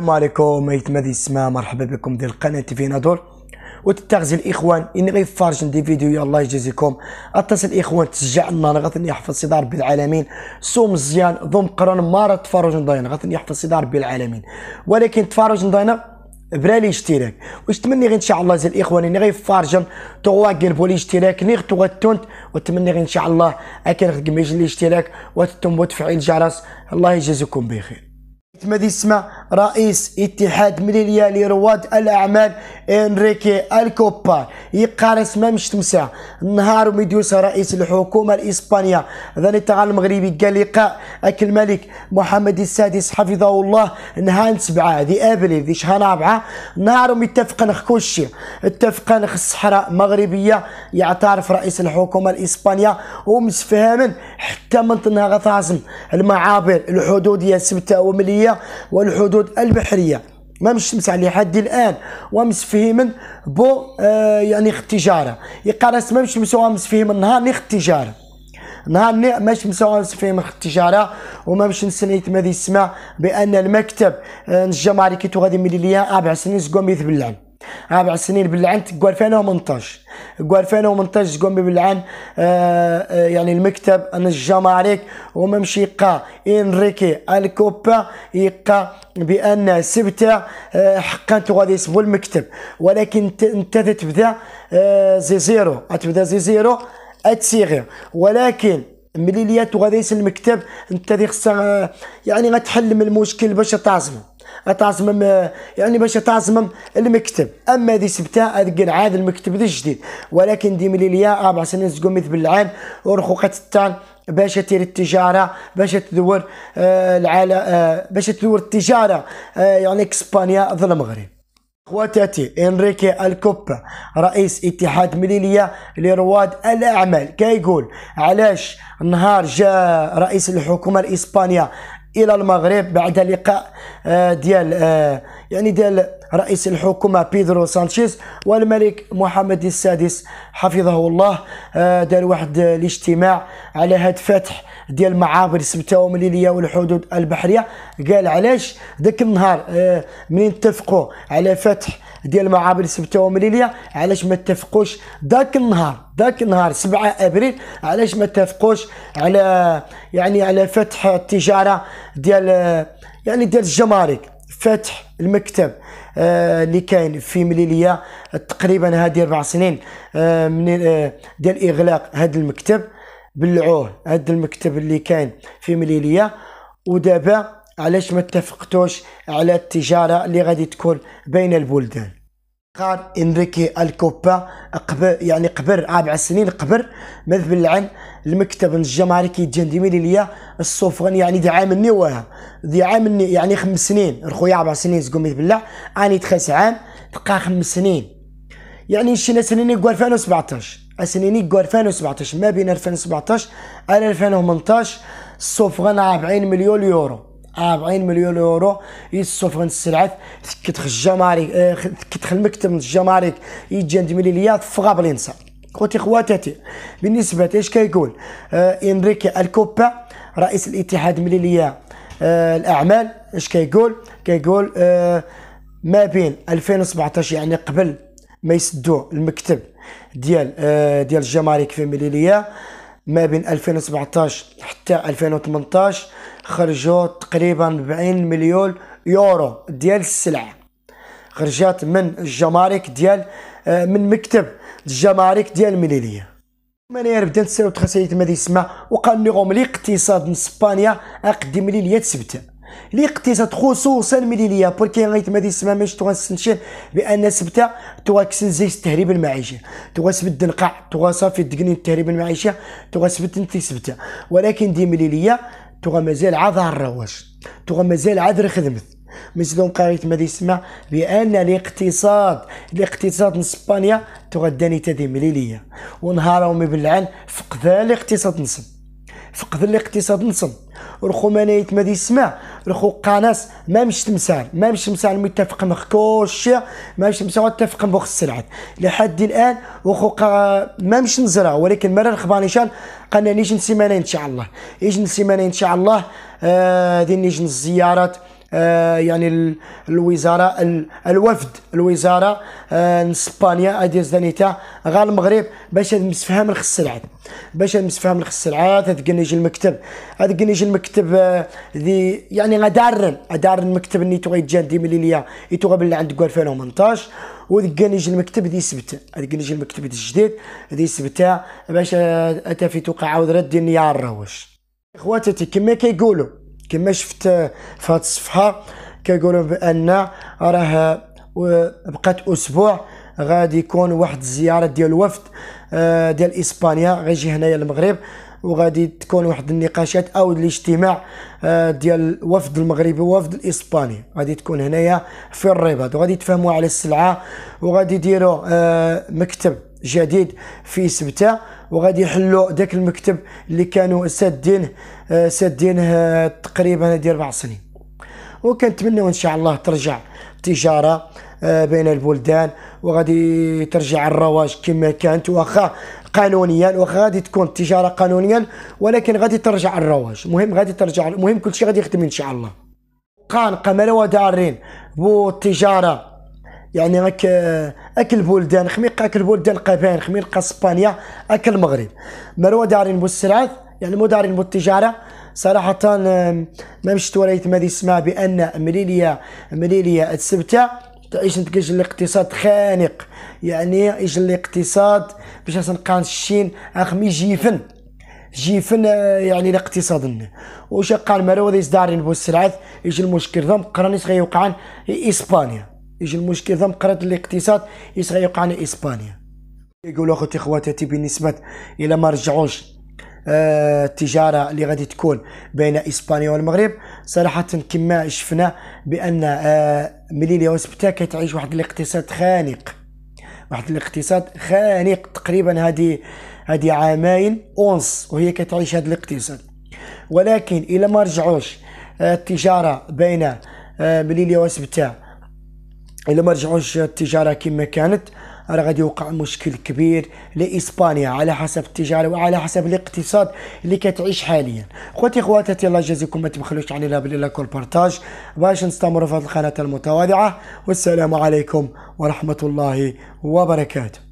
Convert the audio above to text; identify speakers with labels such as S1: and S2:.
S1: السلام عليكم ايتمادي السما مرحبا بكم ديال قناه في نادور وتتغزي الاخوان ان غير فارج دي فيديو الله يجازيكم اتصل الاخوان تشجع الله غتني يحفظ سيدي ربي العالمين صوم مزيان ضم قران راه تفرج داينا غتني يحفظ سيدي ربي العالمين ولكن تفرج داينا بلا الاشتراك واش تمني غير ان شاء الله زي الاخوان اللي غير فارجن توا قلبوا الاشتراك نيغ توغ تونت وتمني غير ان شاء الله اكن لي الاشتراك وتتم وتفعيل الجرس الله يجازيكم بخير كما يسمى رئيس اتحاد مليليا لرواد الاعمال انريكي الكوبا يقارس ما مش تمسع نهار وميدوس رئيس الحكومه الاسبانيه ذا الاتحاد المغربي قال لقاء اكل الملك محمد السادس حفظه الله نهار سبعه ذي ابريل ذي شهر اربعه نهار نخ كل شيء نخ الصحراء مغربيه يعترف رئيس الحكومه الاسبانيه ومسفهمن حتى من تنها المعابر الحدوديه سبته ومليه البحرية والحدود البحرية ما مش تمسح ليه حد الان ومسفهما بو آه يعني التجاره يقارس ما مش مسوا مسفهما نهار التجاره نهار ماش مسوا مسفهما التجاره وما مش نسنيت ما ماذا يسمع بان المكتب آه نجمع عليك تو غادي ملي ليا اربع سنين سكوم يتبلعن رابع سنين باللعن جو 2018 جو 2018 قوم باللعن آه، آه، يعني المكتب انا الجمارك وممشي قا انريكي الكوبا يقا بان سبته آه، حقا غادي يسبو المكتب ولكن انت تبدا زي زيرو تبدا زي زيرو اتسيغي ولكن ملي ليات وغادي المكتب انت خصك يعني غتحل من المشكل باش تعزمه تعصمم آه، يعني باش تعصمم المكتب اما دي سبتها اذقن عاد المكتب دي جديد ولكن دي مليليا اربع سنين زقوم مثل بالعام ورخوقة التان باش تير التجاره باش تدور آه العالم آه باش تدور التجاره آه يعني اسبانيا ضد المغرب خواتاتي انريكي الكوبا رئيس اتحاد مليلية لرواد الاعمال كيقول علاش نهار جاء رئيس الحكومة الاسبانية الى المغرب بعد لقاء آه، ديال آه، يعني ديال رئيس الحكومه بيدرو سانشيز والملك محمد السادس حفظه الله آه، دار واحد الاجتماع على هاد فتح ديال معابر سبته ومليليه والحدود البحريه قال علاش ذاك النهار منين اتفقوا على فتح ديال معابر سبته ومليليه علاش ما اتفقوش ذاك النهار ذاك النهار 7 ابريل علاش ما اتفقوش على يعني على فتح التجاره ديال يعني ديال الجمارك فتح المكتب آه اللي كاين في مليليه تقريبا هذه اربع سنين آه من آه ديال اغلاق هذا المكتب بلعوه هذا المكتب اللي كان في مليليه ودابا علاش ما اتفقتوش على التجاره اللي غادي تكون بين البلدان قال انريكي الكوبا قبل يعني قبل اربع سنين قبل مذبل عن المكتب الجماركي ليا السوفغن يعني دعا عاملني وها دعا عاملني يعني خمس سنين رخويا اربع سنين زقوم بالله اني تخس عام تبقى خمس سنين يعني شينا سنين قوى 2017 سنين قوى 2017 ما بين 2017 الى 2018 السوفغن 40 مليون يورو 40 مليون يورو يسوفغن السلعات كتخرج الجمارك اه تكتخ المكتب من الجمارك يتجند مليليات فغا بلينسا خوتي خواتاتي بالنسبة ايش كيقول اه انريكي الكوبا رئيس الاتحاد مليلية اه الاعمال ايش كيقول كيقول اه ما بين 2017 يعني قبل ما يسدوا المكتب ديال اه ديال الجمارك في مليلية ما بين 2017 حتى 2018 خرجوا تقريبا 40 مليون يورو ديال السلعه خرجات من الجمارك ديال آه، من مكتب الجمارك ديال المليليه مناير بدا تساوي تخسيت ما يسمع وقال نيغوم الاقتصاد من اسبانيا اقدم لي ليا تسبت الاقتصاد خصوصا مليليه بولكي غيت ما يسمع ماش تغنسنشن بان سبتة تغاكسن زي التهريب المعيشي تغاسبت نقع تغا صافي تقني التهريب المعيشي تغاسبت انت سبتة ولكن دي مليليه تغا مازال عاد الرواش تغا مازال عاد خدمت مثل قريت ما يسمع بان الاقتصاد الاقتصاد من اسبانيا تغداني تادي مليليه ونهارهم بالعن فقد الاقتصاد نصب فقد الاقتصاد نصب الخمانيت ما دي سمع الخو قناص ما مش تمسان ما مش تمسان متفق مخكوش ما مش تمسان متفق بوخ السرعة لحد الان وخو قا ما مش نزرع ولكن مرة شان قلنا نيجي سيمانه ان شاء الله يجي سيمانه ان شاء الله آه دي نيجي الزيارات آه، يعني الوزاره الوفد الوزاره اسبانيا آه، ادي زدانيتا غا المغرب باش نسفهم الخص العاد باش نسفهم الخص العاد هذاك كنيجي المكتب هذاك كنيجي آه، يعني المكتب ذي يعني غدار دار المكتب اللي تغي جان دي مليليا يتغبل اللي عندك 2018 وذاك نجي المكتب دي سبت هذاك نجي المكتب دي الجديد دي سبت باش اتى في توقع عاود رد النيار الروش اخواتي كما كيقولوا كما شفت في هذه الصفحه كيقولوا بان راه بقات اسبوع غادي يكون واحد الزياره ديال الوفد آه، ديال اسبانيا غيجي هنايا المغرب وغادي تكون واحد النقاشات او الاجتماع آه، ديال الوفد المغربي والوفد الاسباني غادي تكون هنايا في الرباط وغادي يتفاهموا على السلعه وغادي يديروا آه، مكتب جديد في سبتة وغادي يحلوا ذاك المكتب اللي كانوا سادينه آه، سادينه آه، تقريبا هذه اربع سنين وكنتمنوا ان شاء الله ترجع التجاره آه، بين البلدان وغادي ترجع الرواج كما كانت واخا قانونيا واخا غادي تكون التجاره قانونيا ولكن غادي ترجع الرواج المهم غادي ترجع المهم كل شيء غادي يخدم ان شاء الله قان قمر ودارين بو التجاره يعني راك اكل البلدان خمي اكل البلدان قبائل خمي اسبانيا اكل المغرب مروا دارين بوسرعات يعني مو دارين بالتجاره صراحة ما مشت وريت ما يسمع بأن مليليا مليليا السبتة تعيش نتكلج الاقتصاد خانق يعني ايش الاقتصاد باش نقان الشين اخمي جيفن جيفن آه، يعني الاقتصاد وش قال مرو دارين بوسرعات ايش المشكل المشكل قراني صغير غيوقعان اسبانيا يجي المشكل ذا قرض الاقتصاد ايش على اسبانيا يقولوا اخوتي خواتاتي بالنسبه الى ما رجعوش آه، التجاره اللي غادي تكون بين اسبانيا والمغرب صراحه كما شفنا بان آه، مليليا وسبتا كتعيش واحد الاقتصاد خانق واحد الاقتصاد خانق تقريبا هذه هذه عامين اونس وهي كتعيش هذا الاقتصاد ولكن الى ما رجعوش آه، التجاره بين مليليا وسبتا الا ما رجعوش التجاره كما كانت راه غادي يوقع مشكل كبير لاسبانيا على حسب التجاره وعلى حسب الاقتصاد اللي كتعيش حاليا خواتي خواتاتي الله يجازيكم ما تبخلوش علينا باللايك والبارطاج باش نستمروا في هذه القناه المتواضعه والسلام عليكم ورحمه الله وبركاته